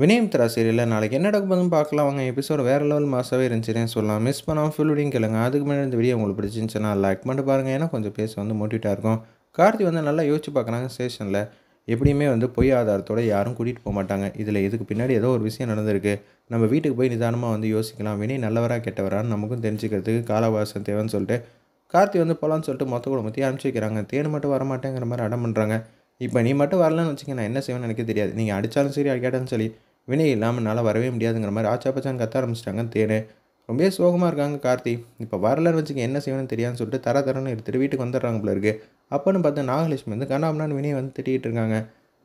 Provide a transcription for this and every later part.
வினயம் தரா சீரியலில் நாளைக்கு என்ன நடக்கும் போதும் பார்க்கலாம் வாங்க எபிசோடு வேறு லெவல் மாசாகவே இருந்துச்சுன்னு சொல்லலாம் மிஸ் பண்ணாமல் ஃபுல் விடியும் கேளுங்க அதுக்கு முன்னாடி இந்த வீடியோ உங்களுக்கு பிடிச்சிருந்துச்சுன்னா லைக் பண்ணிட்டு பாருங்கள் ஏன்னா கொஞ்சம் பேச வந்து மோட்டிவேட்டாக இருக்கும் கார்த்தி வந்து நல்லா யோசிச்சு பார்க்குறாங்க ஸ்டேஷனில் எப்படியுமே வந்து பொய் ஆதாரத்தோடு யாரும் கூட்டிகிட்டு போக மாட்டாங்க இதில் இதுக்கு பின்னாடி ஏதோ ஒரு விஷயம் நடந்திருக்கு நம்ம வீட்டுக்கு போய் நிதானமாக வந்து யோசிக்கலாம் வினய் நல்லவராக கெட்டவரான்னு நமக்கும் தெரிஞ்சுக்கிறதுக்கு காலவாசம் தேவைன்னு சொல்லிட்டு கார்த்தி வந்து போகலான்னு சொல்லிட்டு மொத்த குடும்பத்தையும் அனுப்பிச்சி வைக்கிறாங்க தேன் மட்டும் வரமாட்டேங்கிற மாதிரி அடம் பண்ணுறாங்க இப்போ நீ மட்டும் வரலன்னு வச்சுக்க நான் என்ன செய்வேன் எனக்கு தெரியாது நீங்கள் அடித்தாலும் சரி அடிக்காட்டாலும் சரி வினை இல்லாமல் என்னால் வரவே முடியாதுங்கிற மாதிரி ஆச்சா பச்சான்னு கத்த ஆரம்பிச்சிட்டாங்கன்னு தேனே ரொம்ப சோகமாக இருக்காங்க கார்த்தி இப்போ வரலன்னு வச்சுக்க என்ன செய்வேன் தெரியாதுன்னு சொல்லிட்டு தர தரன்னு எடுத்துகிட்டு வீட்டுக்கு வந்துடுறாங்க போல இருக்கு அப்போன்னு பார்த்தா நாகலட்சுமி வந்து கண்ணாமண்ணான்னு வினையை வந்து திட்டிகிட்டு இருக்காங்க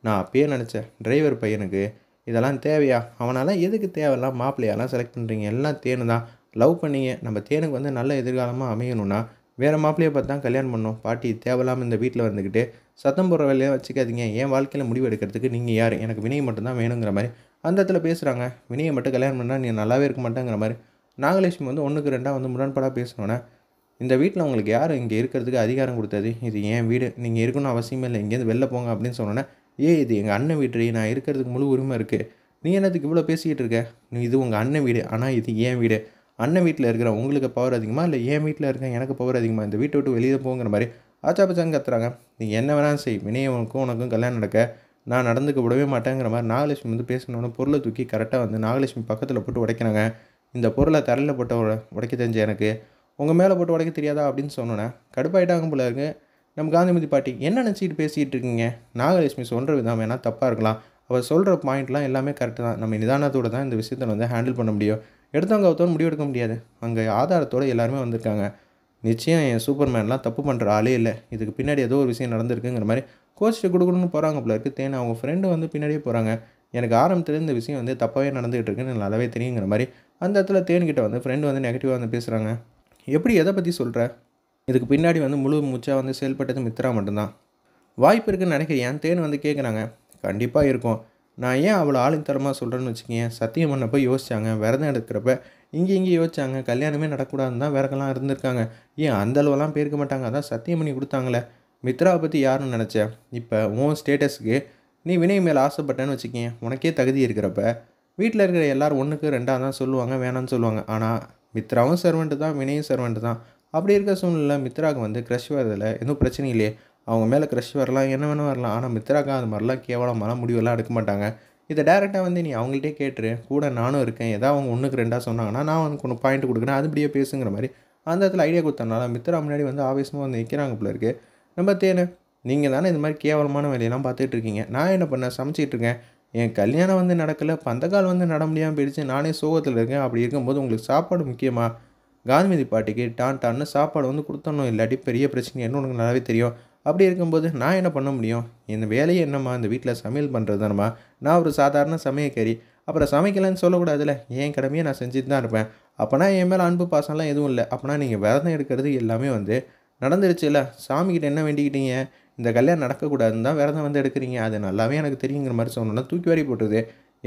நான் அப்பயே நினச்சேன் டிரைவர் பையனுக்கு இதெல்லாம் தேவையா அவனால் எதுக்கு தேவைலாம் மாப்பிள்ளையெல்லாம் செலக்ட் பண்ணுறீங்க எல்லாம் தேனு தான் லவ் பண்ணிங்க நம்ம தேனுக்கு வந்து நல்ல எதிர்காலமாக அமையணும்னா வேறு மாப்பிள்ளையை பார்த்து தான் கல்யாணம் பண்ணோம் பாட்டி தேவையில்லாமல் இந்த வீட்டில் வந்துக்கிட்டு சத்தம் போடுற வேலையை வச்சுக்காதீங்க என் வாழ்க்கையில் முடிவு எடுக்கிறதுக்கு நீங்கள் யார் எனக்கு வினய் மட்டும்தான் வேணுங்கிற மாதிரி அந்த இடத்துல பேசுகிறாங்க வினயை மட்டும் கல்யாணம் பண்ணால் நீ நல்லாவே இருக்க மாட்டேங்கிற மாதிரி நாகலட்சுமி வந்து ஒன்றுக்கு ரெண்டாக வந்து முரண்பாடாக பேசினோன்னே இந்த வீட்டில் உங்களுக்கு யார் இங்கே இருக்கிறதுக்கு அதிகாரம் கொடுத்தது இது என் வீடு நீங்கள் இருக்கணும் அவசியமே இல்லை இங்கேருந்து வெளில போங்க அப்படின்னு சொன்னோன்னே ஏ இது எங்கள் அண்ணன் வீட்டு நான் இருக்கிறதுக்கு முழு உரிமை இருக்குது நீ என்னதுக்கு இவ்வளோ பேசிக்கிட்டு இருக்க நீ இது உங்கள் அண்ணன் வீடு ஆனால் இது என் வீடு அண்ணன் வீட்டில் இருக்கிற உங்களுக்கு பவர் அதிகமாக இல்லை என் வீட்டில் இருக்க எனக்கு பவர் அதிகமாக இந்த வீட்டை விட்டு வெளியே போங்கிற மாதிரி ஆச்சா பச்சாங்க கத்துறாங்க நீ என்ன வேணாலும் செய் வினயவனுக்கும் உனக்கும் கல்யாணம் நடக்க நான் நடந்துக்க விடவே மாட்டேங்கிற மாதிரி நாகலட்சுமி வந்து பேசினோன்னு பொருளை தூக்கி கரெக்டாக வந்து நாகலட்சுமி பக்கத்தில் போட்டு உடைக்கிறாங்க இந்த பொருளை தரையில் போட்டு உடைக்க தெரிஞ்ச எனக்கு உங்கள் மேலே போட்டு உடைக்க தெரியாதா அப்படின்னு சொன்னோன்னே கடுப்பாயிட்டாங்க போல இருக்கு நம்ம காந்திமதி பாட்டி என்ன நினச்சிட்டு பேசிகிட்டு இருக்கீங்க நாகலட்சுமி சொல்கிற விதம் வேணால் தப்பாக இருக்கலாம் அவர் சொல்கிற பாயிண்ட்லாம் எல்லாமே கரெக்டு தான் நம்ம நிதானத்தோடு தான் இந்த விஷயத்தை வந்து ஹேண்டில் பண்ண முடியும் எடுத்தவங்க ஒருத்தவன் முடிவெடுக்க முடியாது அங்கே ஆதாரத்தோடு எல்லாருமே வந்திருக்காங்க நிச்சயம் என் சூப்பர் மேன்லாம் தப்பு பண்ணுற ஆளே இல்லை இதுக்கு பின்னாடி ஏதோ ஒரு விஷயம் நடந்திருக்குங்கிற மாதிரி கோச்சிட்டு கொடுக்கணும்னு போகிறாங்க போல இருக்குது தேன் அவங்க ஃப்ரெண்டு வந்து பின்னாடியே போகிறாங்க எனக்கு ஆரம்பத்தில் இந்த விஷயம் வந்து தப்பாகவே நடந்துகிட்டு இருக்குன்னு நல்லாவே தெரியுங்கிற மாதிரி அந்த இடத்துல தேன்கிட்ட வந்து ஃப்ரெண்டு வந்து நெகட்டிவாக வந்து பேசுகிறாங்க எப்படி எதை பற்றி சொல்கிற இதுக்கு பின்னாடி வந்து முழு மூச்சாக வந்து செயல்பட்டது மித்ரா மட்டும்தான் வாய்ப்பு இருக்குன்னு நினைக்கிறேன் தேன் வந்து கேட்குறாங்க கண்டிப்பாக இருக்கும் நான் ஏன் அவ்வளோ ஆளுத்தரமாக சொல்கிறேன்னு வச்சுக்கேன் சத்தியம் பண்ணப்போ யோசிச்சாங்க விரதம் எடுக்கிறப்ப இங்கே இங்கே யோசிச்சாங்க கல்யாணமே நடக்கூடாதுன்னு தான் விறகெல்லாம் இருந்திருக்காங்க ஏன் அந்தளவெல்லாம் போயிருக்க மாட்டாங்க அதான் சத்தியம் பண்ணி கொடுத்தாங்களே மித்ராவை பற்றி யாருன்னு நினச்சேன் இப்போ உன் ஸ்டேட்டஸ்க்கு நீ வினய் மேலே ஆசைப்பட்டேன்னு வச்சுக்கேன் உனக்கே தகுதி இருக்கிறப்ப வீட்டில் இருக்கிற எல்லோரும் ஒன்றுக்கு ரெண்டாக தான் சொல்லுவாங்க வேணாம்னு சொல்லுவாங்க ஆனால் மித்ராவும் சர்வெண்ட்டு தான் வினயும் சர்வெண்ட்டு தான் அப்படி இருக்க சூழ்நிலை மித்ராவுக்கு வந்து க்ரஷ் வரதில் எதுவும் பிரச்சனை இல்லையே அவங்க மேலே க்ரஷ் வரலாம் என்ன வேணும் வரலாம் ஆனால் மித்ராக்கா அது மாதிரிலாம் கேவலமாலாம் முடிவெல்லாம் எடுக்க மாட்டாங்க இதை டேரெக்டாக வந்து நீ அவங்கள்ட்டே கேட்டுரு கூட நானும் இருக்கேன் ஏதாவது அவங்க ஒன்றுக்கு ரெண்டாக சொன்னாங்கன்னா நான் வந்து ஒன்று பாயிண்ட் கொடுக்குறேன் அது இப்படியே பேசுங்கிற மாதிரி அந்த இடத்துல ஐடியா கொடுத்தனால மித்ரா முன்னாடி வந்து ஆவேசமாக வந்து நிற்கிறாங்க போல இருக்குது நம்ம தேனு நீங்கள் தானே இது மாதிரி கேவலமான வேலையெல்லாம் பார்த்துட்டு இருக்கீங்க நான் என்ன பண்ணேன் சமைச்சிட்டு இருக்கேன் என் கல்யாணம் வந்து நடக்கலை பந்தக்கால் வந்து நட முடியாமல் போயிடுச்சு நானே சோகத்தில் இருக்கேன் அப்படி இருக்கும்போது உங்களுக்கு சாப்பாடு முக்கியமாக காந்திமதி பாட்டிக்கு டான் டான்னு சாப்பாடு வந்து கொடுத்தணும் இல்லாட்டி பெரிய பிரச்சனை என்ன உனக்கு நல்லாவே தெரியும் அப்படி இருக்கும்போது நான் என்ன பண்ண முடியும் என் வேலையை என்னம்மா இந்த வீட்டில் சமையல் பண்ணுறது தானம்மா நான் ஒரு சாதாரண சமையக்கறி அப்புறம் சமைக்கலன்னு சொல்லக்கூடாதுல்ல என் கடமையை நான் செஞ்சுட்டு தான் இருப்பேன் அப்போனா என் மேலே அன்பு பாசம்லாம் எதுவும் இல்லை அப்போனா நீங்கள் விரதம் எடுக்கிறது எல்லாமே வந்து நடந்துருச்சு இல்லை சாமிக்கிட்ட என்ன வேண்டிக்கிட்டீங்க இந்த கல்யாணம் நடக்கக்கூடாதுன்னு தான் விரதம் வந்து எடுக்கிறீங்க அது நல்லாவே எனக்கு தெரியுங்கிற மாதிரி சொன்னோன்னா தூக்கி வாரி போட்டுது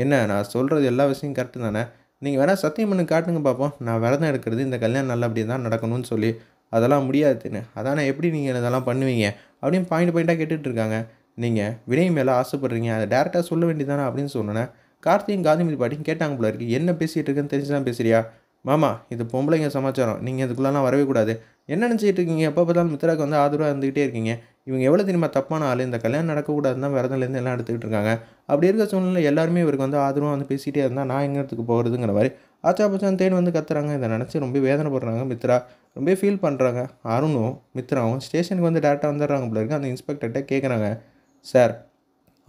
என்ன நான் சொல்கிறது எல்லா விஷயம் கரெக்டு தானே நீங்கள் வேணால் சத்தியம் பண்ணு காட்டுங்க பார்ப்போம் நான் விரதம் எடுக்கிறது இந்த கல்யாணம் நல்லபடியாக தான் நடக்கணும்னு சொல்லி அதெல்லாம் முடியாதுன்னு அதாண்ணே எப்படி நீங்கள் இதெல்லாம் பண்ணுவீங்க அப்படின்னு பாயிண்ட் பாயிண்ட்டாக கேட்டுட்ருக்காங்க நீங்கள் வினய் மேலே ஆசைப்பட்றீங்க அதை டேரெக்டாக சொல்ல வேண்டியதானே அப்படின்னு சொன்னேன் கார்த்தியும் காந்திமதி பாட்டியும் கேட்டாங்க போல இருக்குது என்ன பேசிகிட்டு இருக்குன்னு தெரிஞ்சு தான் பேசுறியா மாமா இது பொம்பளைங்க சமாச்சாரம் நீங்கள் இதுக்குள்ளெல்லாம் வரவே கூடாது என்ன நினச்சிட்டு இருக்கீங்க எப்போ பார்த்தாலும் மித்ராக்கு வந்து ஆதரவாக இருந்துகிட்டே இருக்கீங்க இவங்க எவ்வளோ தெரியுமா தப்பான ஆள் இந்த கல்யாணம் நடக்கக்கூடாதுன்னு தான் எல்லாம் எடுத்துக்கிட்டு இருக்காங்க அப்படி இருக்க சூழ்நிலை எல்லாருமே இவருக்கு வந்து ஆதரவாக வந்து பேசிகிட்டே இருந்தால் நான் எங்கிறதுக்கு போகிறதுங்கிற மாதிரி ஆச்சா பச்சான் தேன் வந்து கத்துறாங்க இதை நினச்சி ரொம்ப வேதனை போடுறாங்க மித்ரா ரொம்ப ஃபீல் பண்ணுறாங்க அருணும் மித்ராவும் ஸ்டேஷனுக்கு வந்து டேரெக்டாக வந்துடுறாங்க இருக்குது அந்த இன்ஸ்பெக்டர்கிட்ட கேட்குறாங்க சார்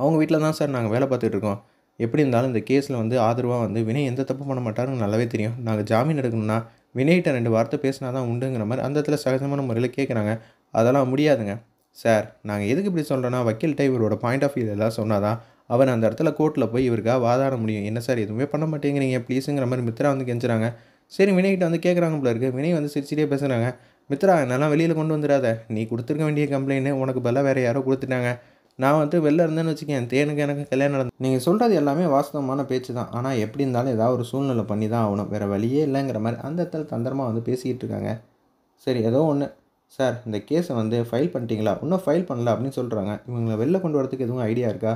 அவங்க வீட்டில் தான் சார் நாங்கள் வேலை பார்த்துட்டு இருக்கோம் எப்படி இருந்தாலும் இந்த கேஸில் வந்து ஆதரவாக வந்து வினய் எந்த தப்பு பண்ண மாட்டாருன்னு நல்லாவே தெரியும் நாங்கள் ஜாமீன் எடுக்கணும்னா வினய்கிட்ட ரெண்டு வார்த்தை பேசினா தான் உண்டுங்கிற மாதிரி அந்த இடத்துல சகஜமான முறையில் கேட்குறாங்க அதெல்லாம் முடியாதுங்க சார் நாங்கள் எதுக்கு இப்படி சொல்கிறோன்னா வக்கீல்கிட்ட இவரோட பாயிண்ட் ஆஃப் வியூ எல்லாம் சொன்னால் தான் அவர் அந்த இடத்துல கோர்ட்டில் போய் இவருக்காக வாதாட முடியும் என்ன சார் எதுவுமே பண்ண மாட்டேங்கிறீங்க ப்ளீஸுங்கிற மாதிரி மித்ரா வந்து கெஞ்சுறாங்க சரி வினய்கிட்ட வந்து கேட்குறாங்க போல இருக்குது வினய் வந்து சிரிச்சிட்டே பேசுகிறாங்க மித்ரா என்னெல்லாம் வெளியில் கொண்டு வந்துடாத நீ கொடுத்துருக்க வேண்டிய கம்ப்ளைண்ட்டு உனக்கு பதிலாக வேறு யாரோ கொடுத்துட்டாங்க நான் வந்து வெளில இருந்தேன்னு வச்சுக்கேன் தேனுக்கு எனக்கு கல்யாணம் நடந்து நீங்கள் சொல்கிறது எல்லாமே வாஸ்தவமான பேச்சு தான் ஆனால் எப்படி இருந்தாலும் ஏதாவது ஒரு சூழ்நிலை பண்ணி தான் ஆகணும் வேறு வழியே இல்லைங்கிற மாதிரி அந்த இடத்துல தந்திரமாக வந்து பேசிக்கிட்டு இருக்காங்க சரி ஏதோ ஒன்று சார் இந்த கேஸை வந்து ஃபைல் பண்ணிட்டீங்களா இன்னும் ஃபைல் பண்ணல அப்படின்னு சொல்கிறாங்க இவங்களை வெளில கொண்டு வரதுக்கு எதுவும் ஐடியா இருக்கா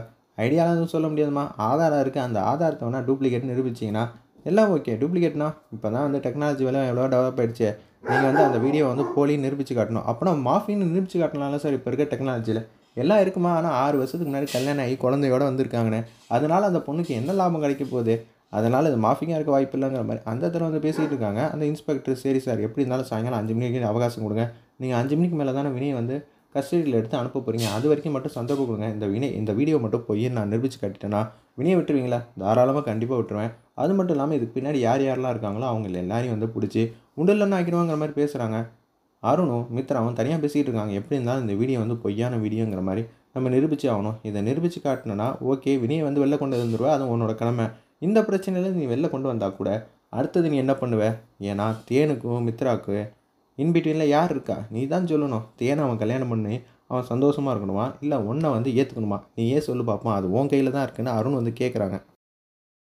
ஐடியாலாம் எதுவும் சொல்ல முடியாதுமா ஆதாரம் இருக்குது அந்த ஆதாரத்தை வேணால் டூப்ளிகேட் நிரூபிச்சிங்கன்னா எல்லாம் ஓகே டூப்ளிகேட்னா இப்போ தான் வந்து டெக்னாலஜி வேலை எவ்வளோ டெவலப் ஆகிடுச்சு நீங்கள் வந்து அந்த வீடியோ வந்து போலின்னு நிரூபிச்சு காட்டணும் அப்புறம் மாஃபின்னு நிரூபிச்சு காட்டலாம்ல சார் இப்போ இருக்க டெக்னாலஜியில் எல்லாம் இருக்குமா ஆனால் ஆறு வருஷத்துக்கு முன்னாடி கல்யாணம் ஆகி குழந்தையோடு வந்திருக்காங்கண்ணே அதனால் அந்த பொண்ணுக்கு என்ன லாபம் கிடைக்க போகுது அதனால் இது மாஃபிங்காக இருக்க வாய்ப்பு இல்லைங்கிற மாதிரி அந்த தடவை வந்து பேசிகிட்டு இருக்காங்க அந்த இன்ஸ்பெக்டர் சரி சார் எப்படி இருந்தாலும் சாயங்காலம் அஞ்சு மணிக்கு அவகாசம் கொடுங்க நீங்கள் அஞ்சு மணிக்கு மேலே தானே வினையை வந்து கஸ்டடியில் எடுத்து அனுப்ப போகிறீங்க அது வரைக்கும் மட்டும் சந்தர்ப்பம் கொடுங்க இந்த வினை இந்த வீடியோ மட்டும் போய் நான் நிரூபித்து கட்டிட்டேன்னா வினையை விட்டுருவீங்களா தாராளமாக கண்டிப்பாக விட்டுருவேன் அது மட்டும் இல்லாமல் இதுக்கு பின்னாடி யார் யாரெல்லாம் இருக்காங்களோ அவங்க எல்லாரையும் வந்து பிடிச்சி என்ன ஆக்கிடுவாங்கிற மாதிரி பேசுகிறாங்க அருணும் மித்ராவும் தனியாக பேசிக்கிட்டு இருக்காங்க எப்படி இருந்தாலும் இந்த வீடியோ வந்து பொய்யான வீடியோங்கிற மாதிரி நம்ம நிரூபிச்சு ஆகணும் இதை நிரூபித்து காட்டினோன்னா ஓகே வினியை வந்து வெளில கொண்டு வந்துடுவா அது உன்னோட கிழமை இந்த பிரச்சனையில் நீ வெளில கொண்டு வந்தால் கூட அடுத்தது நீ என்ன பண்ணுவ ஏன்னா தேனுக்கும் மித்ராக்கு இன்பிட்வீனில் யார் இருக்கா நீ தான் சொல்லணும் தேனை அவன் கல்யாணம் பண்ணி அவன் சந்தோஷமாக இருக்கணுமா இல்லை ஒன்றை வந்து ஏற்றுக்கணுமா நீ ஏன் சொல்லு பார்ப்பான் அது உன் கையில் தான் இருக்குன்னு அருண் வந்து கேட்குறாங்க